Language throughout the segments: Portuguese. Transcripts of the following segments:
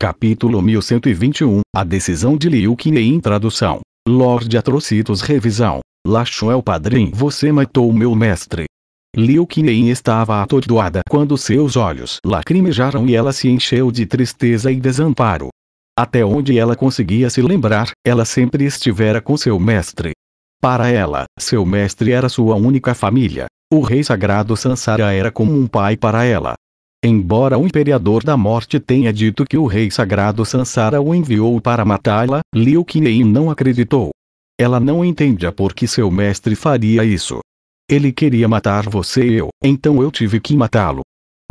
Capítulo 1121 A decisão de Liu Qinei tradução. Lorde Atrocitos revisão. Lacho é o padrinho. Você matou meu mestre. Liu Qinei estava atordoada quando seus olhos lacrimejaram e ela se encheu de tristeza e desamparo. Até onde ela conseguia se lembrar, ela sempre estivera com seu mestre. Para ela, seu mestre era sua única família. O rei sagrado Sansara era como um pai para ela, Embora o Imperador da Morte tenha dito que o Rei Sagrado Sansara o enviou para matá-la, Liu Qinghai não acreditou. Ela não entende a por que seu mestre faria isso. Ele queria matar você e eu, então eu tive que matá-lo.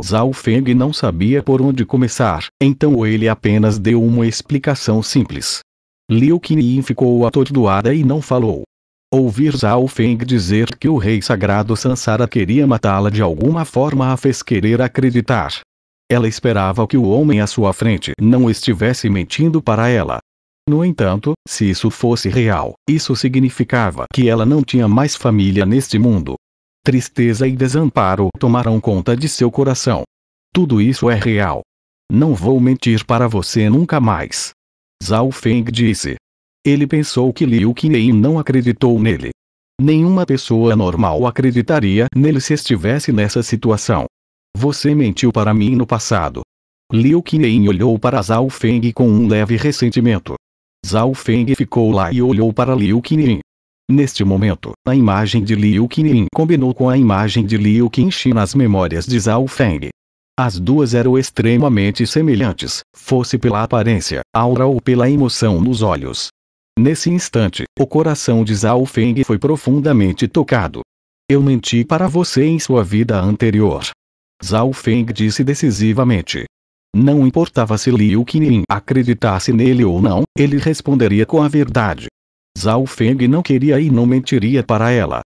Zhao Feng não sabia por onde começar, então ele apenas deu uma explicação simples. Liu Qinghai ficou atordoada e não falou. Ouvir Zhao Feng dizer que o rei sagrado Sansara queria matá-la de alguma forma a fez querer acreditar. Ela esperava que o homem à sua frente não estivesse mentindo para ela. No entanto, se isso fosse real, isso significava que ela não tinha mais família neste mundo. Tristeza e desamparo tomaram conta de seu coração. Tudo isso é real. Não vou mentir para você nunca mais. Zhao Feng disse, ele pensou que Liu Qingyi não acreditou nele. Nenhuma pessoa normal acreditaria nele se estivesse nessa situação. Você mentiu para mim no passado. Liu Qingyi olhou para Zhao Feng com um leve ressentimento. Zhao Feng ficou lá e olhou para Liu Qingyi. Neste momento, a imagem de Liu Qingyin combinou com a imagem de Liu Qingxi nas memórias de Zhao Feng. As duas eram extremamente semelhantes, fosse pela aparência, aura ou pela emoção nos olhos. Nesse instante, o coração de Zhao Feng foi profundamente tocado. Eu menti para você em sua vida anterior. Zhao Feng disse decisivamente. Não importava se Liu Qining acreditasse nele ou não, ele responderia com a verdade. Zhao Feng não queria e não mentiria para ela.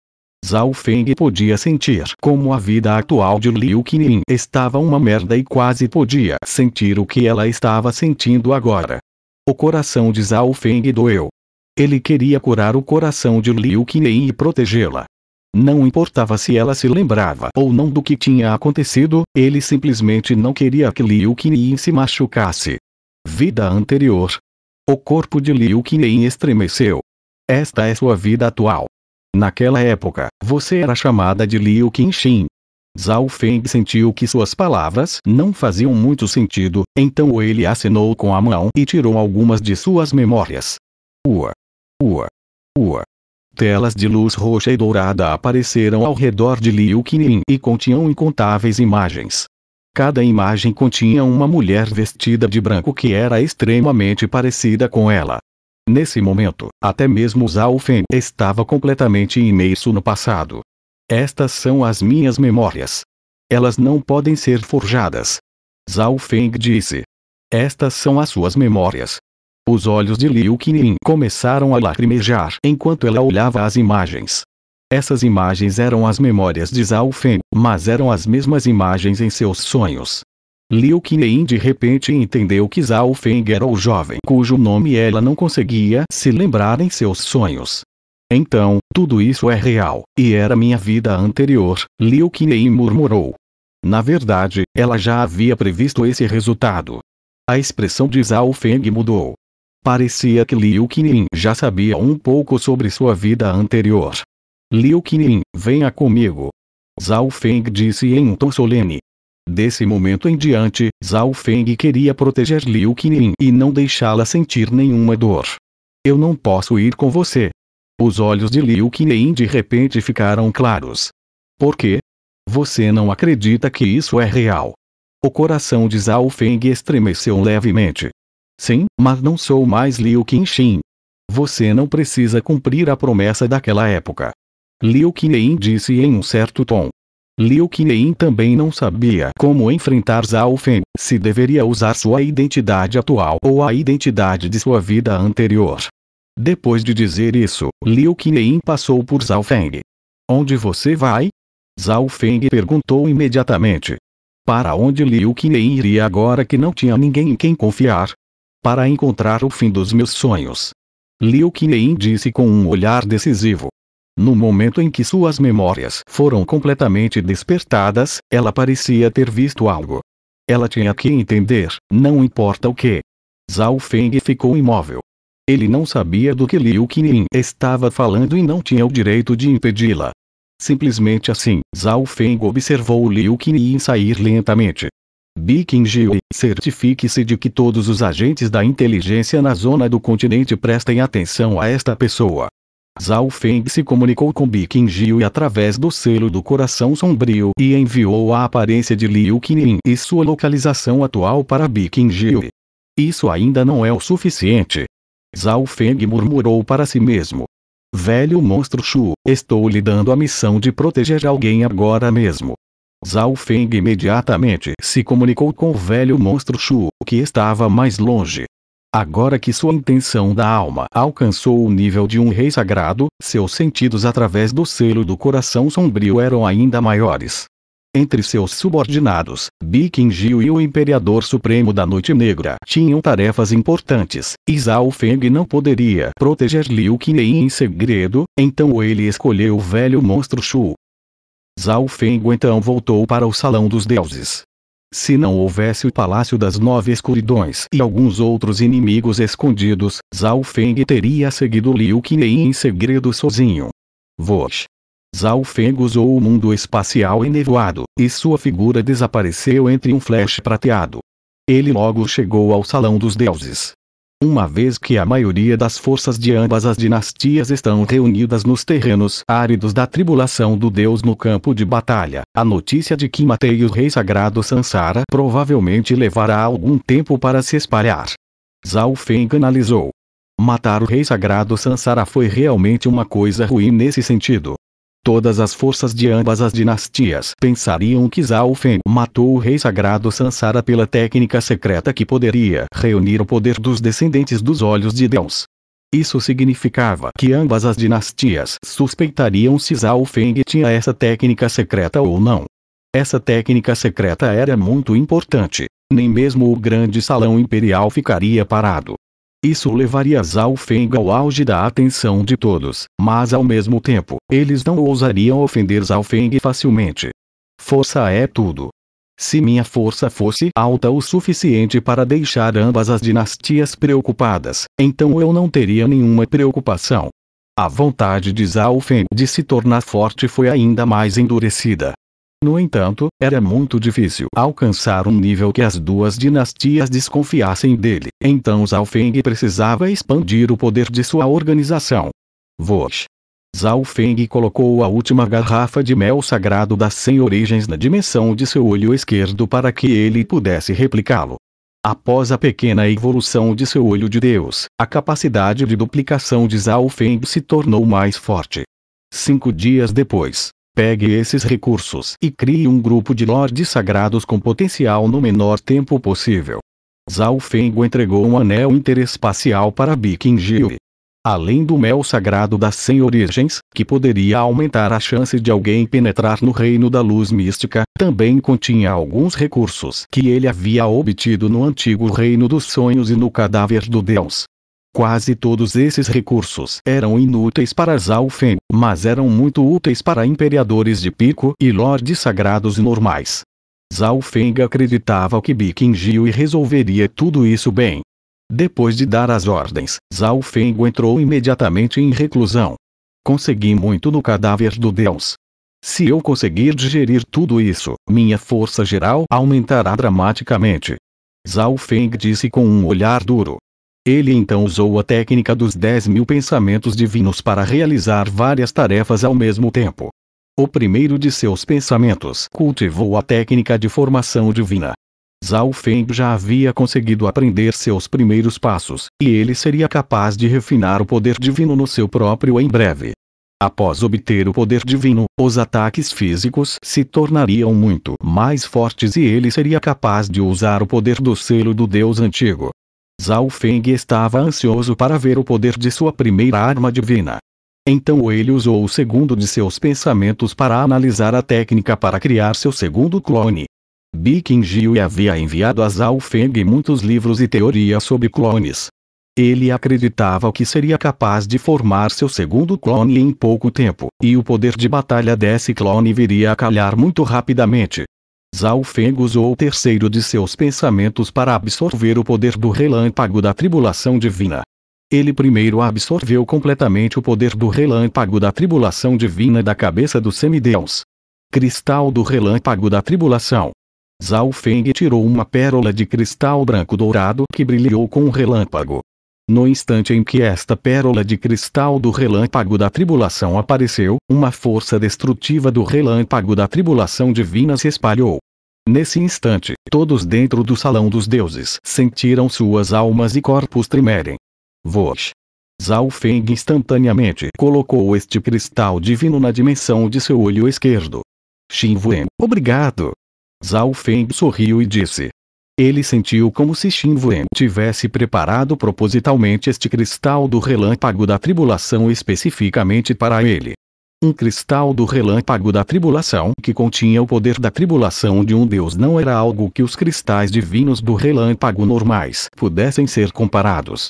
Zhao Feng podia sentir como a vida atual de Liu Qining estava uma merda e quase podia sentir o que ela estava sentindo agora. O coração de Zhao Feng doeu, ele queria curar o coração de Liu Qingei e protegê-la. Não importava se ela se lembrava ou não do que tinha acontecido, ele simplesmente não queria que Liu Qingei se machucasse. Vida anterior. O corpo de Liu Qingei estremeceu. Esta é sua vida atual. Naquela época, você era chamada de Liu Qingxin. Zhao Feng sentiu que suas palavras não faziam muito sentido, então ele assinou com a mão e tirou algumas de suas memórias. Ua! Ua. Ua. Telas de luz roxa e dourada apareceram ao redor de Liu Qingyin e continham incontáveis imagens. Cada imagem continha uma mulher vestida de branco que era extremamente parecida com ela. Nesse momento, até mesmo Zhao Feng estava completamente imerso no passado. Estas são as minhas memórias. Elas não podem ser forjadas. Zhao Feng disse. Estas são as suas memórias. Os olhos de Liu Qingyin começaram a lacrimejar enquanto ela olhava as imagens. Essas imagens eram as memórias de Zhao Feng, mas eram as mesmas imagens em seus sonhos. Liu Qingyin de repente entendeu que Zhao Feng era o jovem cujo nome ela não conseguia se lembrar em seus sonhos. Então, tudo isso é real, e era minha vida anterior, Liu Qingyin murmurou. Na verdade, ela já havia previsto esse resultado. A expressão de Zhao Feng mudou. Parecia que Liu Qianlin já sabia um pouco sobre sua vida anterior. Liu Qianlin, venha comigo. Zhao Feng disse em um tom solene. Desse momento em diante, Zhao Feng queria proteger Liu Qianlin e não deixá-la sentir nenhuma dor. Eu não posso ir com você. Os olhos de Liu Qianlin de repente ficaram claros. Por quê? Você não acredita que isso é real. O coração de Zhao Feng estremeceu levemente. Sim, mas não sou mais Liu Qingxin. Você não precisa cumprir a promessa daquela época. Liu Qingyin disse em um certo tom. Liu Qingyin também não sabia como enfrentar Zhao Feng. se deveria usar sua identidade atual ou a identidade de sua vida anterior. Depois de dizer isso, Liu Qingyin passou por Zhao Feng. Onde você vai? Zhao Feng perguntou imediatamente. Para onde Liu Qingyin iria agora que não tinha ninguém em quem confiar? para encontrar o fim dos meus sonhos. Liu Qian disse com um olhar decisivo. No momento em que suas memórias foram completamente despertadas, ela parecia ter visto algo. Ela tinha que entender, não importa o que. Zhao Feng ficou imóvel. Ele não sabia do que Liu Qian estava falando e não tinha o direito de impedi-la. Simplesmente assim, Zhao Feng observou Liu Qian sair lentamente, Bikingiu certifique-se de que todos os agentes da inteligência na zona do continente prestem atenção a esta pessoa. Zhao Feng se comunicou com Bikingiu através do selo do coração sombrio e enviou a aparência de Liu Qinin e sua localização atual para Bikingiu. Isso ainda não é o suficiente. Zhao Feng murmurou para si mesmo. Velho monstro Chu, estou lhe dando a missão de proteger alguém agora mesmo. Zhao Feng imediatamente se comunicou com o velho monstro Shu, que estava mais longe. Agora que sua intenção da alma alcançou o nível de um rei sagrado, seus sentidos através do selo do coração sombrio eram ainda maiores. Entre seus subordinados, Bi Qingjiu e o Imperador Supremo da Noite Negra tinham tarefas importantes, e Zhao Feng não poderia proteger Liu Qinei em segredo, então ele escolheu o velho monstro Shu Zhao então voltou para o Salão dos Deuses. Se não houvesse o Palácio das Nove Escuridões e alguns outros inimigos escondidos, Zhao Feng teria seguido Liu Qinei em segredo sozinho. Vox. Zhao Feng usou o mundo espacial enevoado, e sua figura desapareceu entre um flash prateado. Ele logo chegou ao Salão dos Deuses uma vez que a maioria das forças de ambas as dinastias estão reunidas nos terrenos áridos da tribulação do deus no campo de batalha. A notícia de que matei o rei sagrado Sansara provavelmente levará algum tempo para se espalhar. Zalfen analisou. Matar o rei sagrado Sansara foi realmente uma coisa ruim nesse sentido. Todas as forças de ambas as dinastias pensariam que Zhao matou o rei sagrado Sansara pela técnica secreta que poderia reunir o poder dos descendentes dos Olhos de Deus. Isso significava que ambas as dinastias suspeitariam se Zhao Feng tinha essa técnica secreta ou não. Essa técnica secreta era muito importante. Nem mesmo o grande salão imperial ficaria parado. Isso levaria Zalfeng ao auge da atenção de todos, mas ao mesmo tempo, eles não ousariam ofender Zalfeng facilmente. Força é tudo. Se minha força fosse alta o suficiente para deixar ambas as dinastias preocupadas, então eu não teria nenhuma preocupação. A vontade de Feng de se tornar forte foi ainda mais endurecida, no entanto, era muito difícil alcançar um nível que as duas dinastias desconfiassem dele, então Zhao Feng precisava expandir o poder de sua organização. Vox. Zhao Feng colocou a última garrafa de mel sagrado das 100 origens na dimensão de seu olho esquerdo para que ele pudesse replicá-lo. Após a pequena evolução de seu olho de Deus, a capacidade de duplicação de Zhao Feng se tornou mais forte. Cinco dias depois, Pegue esses recursos e crie um grupo de lords sagrados com potencial no menor tempo possível. Zhao Fengo entregou um anel interespacial para Biqin Além do mel sagrado das 100 origens, que poderia aumentar a chance de alguém penetrar no reino da luz mística, também continha alguns recursos que ele havia obtido no antigo reino dos sonhos e no cadáver do deus. Quase todos esses recursos eram inúteis para Zalfen, mas eram muito úteis para imperadores de pico e lordes sagrados normais. Zalfeng acreditava que Bikingio resolveria tudo isso bem. Depois de dar as ordens, Zalfeng entrou imediatamente em reclusão. Consegui muito no cadáver do deus. Se eu conseguir digerir tudo isso, minha força geral aumentará dramaticamente. Zalfeng disse com um olhar duro. Ele então usou a técnica dos 10 mil pensamentos divinos para realizar várias tarefas ao mesmo tempo. O primeiro de seus pensamentos cultivou a técnica de formação divina. Zhao Feng já havia conseguido aprender seus primeiros passos, e ele seria capaz de refinar o poder divino no seu próprio em breve. Após obter o poder divino, os ataques físicos se tornariam muito mais fortes e ele seria capaz de usar o poder do selo do Deus antigo. Zhao Feng estava ansioso para ver o poder de sua primeira arma divina. Então ele usou o segundo de seus pensamentos para analisar a técnica para criar seu segundo clone. Bi Qingyu havia enviado a Zhao Feng muitos livros e teorias sobre clones. Ele acreditava que seria capaz de formar seu segundo clone em pouco tempo, e o poder de batalha desse clone viria a calhar muito rapidamente. Zaofeng usou o terceiro de seus pensamentos para absorver o poder do relâmpago da tribulação divina. Ele primeiro absorveu completamente o poder do relâmpago da tribulação divina da cabeça do semideus. Cristal do relâmpago da tribulação. Zhao Feng tirou uma pérola de cristal branco dourado que brilhou com um relâmpago. No instante em que esta pérola de cristal do relâmpago da tribulação apareceu, uma força destrutiva do relâmpago da tribulação divina se espalhou. Nesse instante, todos dentro do salão dos deuses sentiram suas almas e corpos tremerem. Vox. Zhao Feng instantaneamente colocou este cristal divino na dimensão de seu olho esquerdo. Xin Wen, obrigado. Zhao Feng sorriu e disse, ele sentiu como se Shinvuen tivesse preparado propositalmente este cristal do relâmpago da tribulação especificamente para ele. Um cristal do relâmpago da tribulação que continha o poder da tribulação de um deus não era algo que os cristais divinos do relâmpago normais pudessem ser comparados.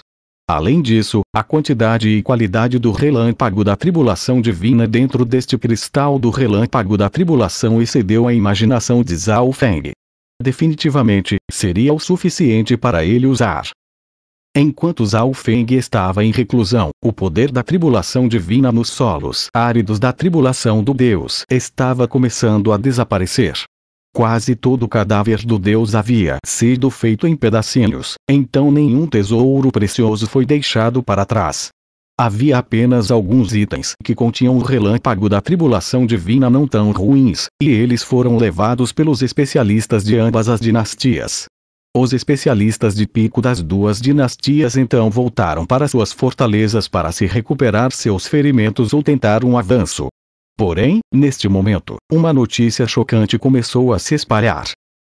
Além disso, a quantidade e qualidade do relâmpago da tribulação divina dentro deste cristal do relâmpago da tribulação excedeu a imaginação de Zhao Feng definitivamente, seria o suficiente para ele usar. Enquanto Zhao Feng estava em reclusão, o poder da tribulação divina nos solos áridos da tribulação do Deus estava começando a desaparecer. Quase todo o cadáver do Deus havia sido feito em pedacinhos, então nenhum tesouro precioso foi deixado para trás. Havia apenas alguns itens que continham o relâmpago da tribulação divina não tão ruins, e eles foram levados pelos especialistas de ambas as dinastias. Os especialistas de pico das duas dinastias então voltaram para suas fortalezas para se recuperar seus ferimentos ou tentar um avanço. Porém, neste momento, uma notícia chocante começou a se espalhar.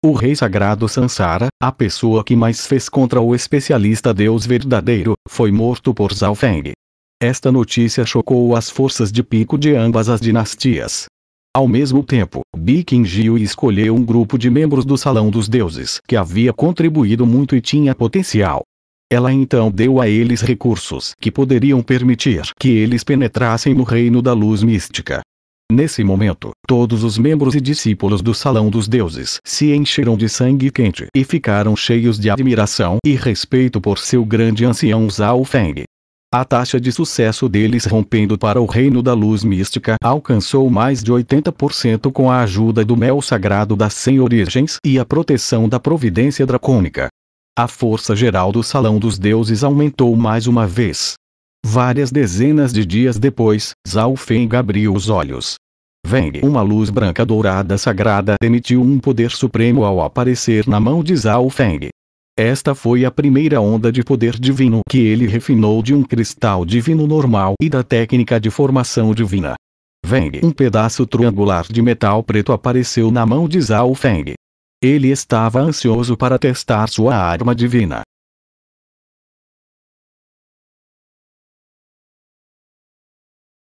O rei sagrado Sansara, a pessoa que mais fez contra o especialista Deus verdadeiro, foi morto por Zhao Feng. Esta notícia chocou as forças de pico de ambas as dinastias. Ao mesmo tempo, Bikin escolheu um grupo de membros do Salão dos Deuses que havia contribuído muito e tinha potencial. Ela então deu a eles recursos que poderiam permitir que eles penetrassem no reino da luz mística. Nesse momento, todos os membros e discípulos do Salão dos Deuses se encheram de sangue quente e ficaram cheios de admiração e respeito por seu grande ancião Zhao Feng. A taxa de sucesso deles rompendo para o reino da luz mística alcançou mais de 80% com a ajuda do mel sagrado das 100 origens e a proteção da providência dracônica. A força geral do Salão dos Deuses aumentou mais uma vez. Várias dezenas de dias depois, Zalfeng abriu os olhos. Veng, uma luz branca dourada sagrada, emitiu um poder supremo ao aparecer na mão de Zalfeng. Esta foi a primeira onda de poder divino que ele refinou de um cristal divino normal e da técnica de formação divina. Veng, um pedaço triangular de metal preto apareceu na mão de Zhao Feng. Ele estava ansioso para testar sua arma divina.